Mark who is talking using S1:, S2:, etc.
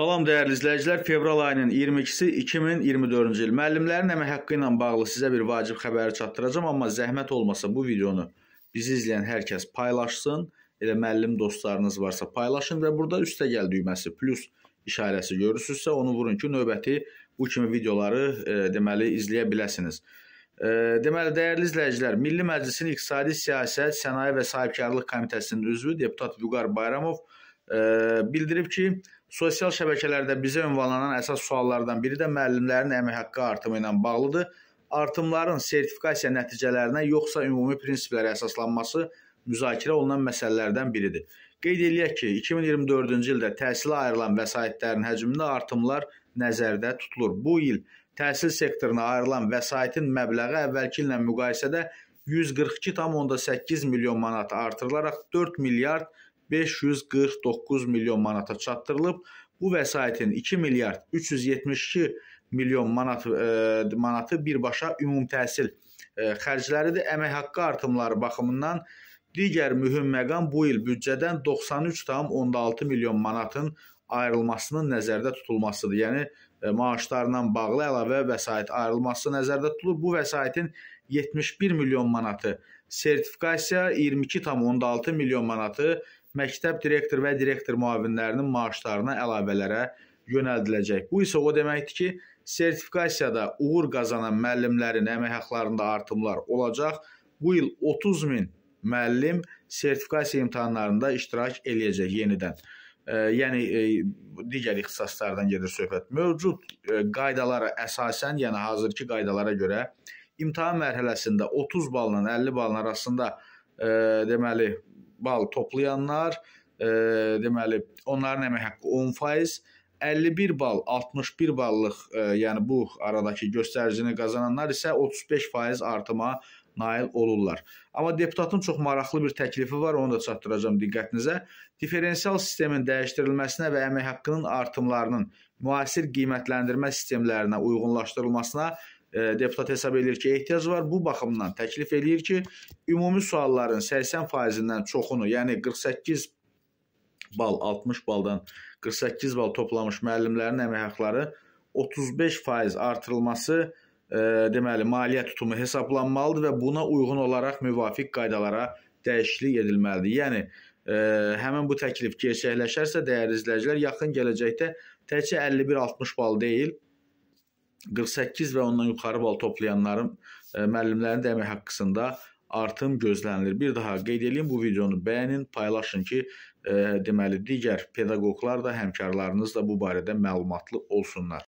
S1: Salam dəyərli izləyicilər, fevral ayının 22-si 2024-cü il. Müəllimlərin əmək haqqı ilə bağlı sizə bir vacib xəbəri çatdıracam, amma zəhmət olmasa bu videonu bizi izləyən hər kəs paylaşsın. Elə müəllim dostlarınız varsa paylaşın və burada üstəgəl düyməsi plus işarəsi görürsünüzsə, onu vurun ki, növbəti bu kimi videoları e, deməli izləyə biləsiniz. E, deməli dəyərli izləyicilər, Milli Məclisin İqtisadi Siyasət, Sənaye və Sahibkarlıq Komitəsinin üzvü deputat Vüqar Bayramov bildirib ki, sosial şəbəkələrdə bizə ünvanlanan əsas suallardan biri də müəllimlərin əmək haqqı artımı ilə bağlıdır. Artımların sertifikasiya nəticələrinə yoxsa ümumi prinsiplərə əsaslanması müzakirə olunan məsələlərdən biridir. Qeyd eləyək ki, 2024-cü ildə təhsilə ayrılan vəsaitlərin həcmində artımlar nəzərdə tutulur. Bu il təhsil sektoruna ayrılan vəsaitin məbləği əvvəlki illə müqayisədə 142,8 milyon manat artırılaraq 4 milyard 549 milyon manata çatdırılıb. Bu vəsaitin 2 milyard 372 milyon manat e, manatı birbaşa ümumi təhsil e, xərcləridir. Əmək haqqı artımları baxımından digər mühüm məqam bu il büdcədən 93,6 milyon manatın ayrılmasının nəzərdə tutulmasıdır. Yəni e, maaşlarla bağlı əlavə vəsait ayrılması nəzərdə tutulur. Bu vəsaitin 71 milyon manatı sertifikasiya, 22,6 milyon manatı məktəb direktor və direktor müavinlərinin maaşlarına əlavələrə yönəldiləcək. Bu isə o deməkdir ki, sertifikasiyada uğur qazanan müəllimlərin əmək haqlarında artımlar olacaq. Bu il 30 min müəllim sertifikasiya imtahanlarında iştirak eləyəcək yenidən yəni digər ixtisaslardan gedir söhbət. Mövcud qaydalara əsasən, yəni hazırki qaydalara görə imtahan mərhələsində 30 balla 50 ball arasında deməli bal toplayanlar, deməli onların əmək haqqı 10% 51 bal, 61 ballıq, e, yəni bu aradakı göstəricini qazananlar isə 35% artıma nail olurlar. Amma deputatın çox maraqlı bir təklifi var, onu da çatdıracağam diqqətinizə. Diferensial sistemin dəyişdirilməsinə və əmək haqqının artımlarının müasir qiymətləndirmə sistemlərinə uyğunlaşdırılmasına e, deputat hesab edir ki, ehtiyac var. Bu baxımdan təklif eləyir ki, ümumi sualların 80%-dən çoxunu, yəni 48 bal, 60 baldan 48 bal toplamış müəllimlərin əmək haqqları 35% artırılması e, deməli maliyyə tutumu hesablanmalıdır və buna uyğun olaraq müvafiq qaydalara dəyişiklik edilməlidir. Yəni e, həmin bu təklif gerçəkləşərsə, dəyərli izləyicilər, yaxın gələcəkdə təkcə 51-60 bal deyil, 48 və ondan yuxarı bal toplayanların e, müəllimlərin də əmək haqqısında artım gözlənilir. Bir daha qeyd edeyim bu videonu bəyənin, paylaşın ki, e, deməli digər pedaqoqlar da, həmkarlarınız da bu barədə məlumatlı olsunlar.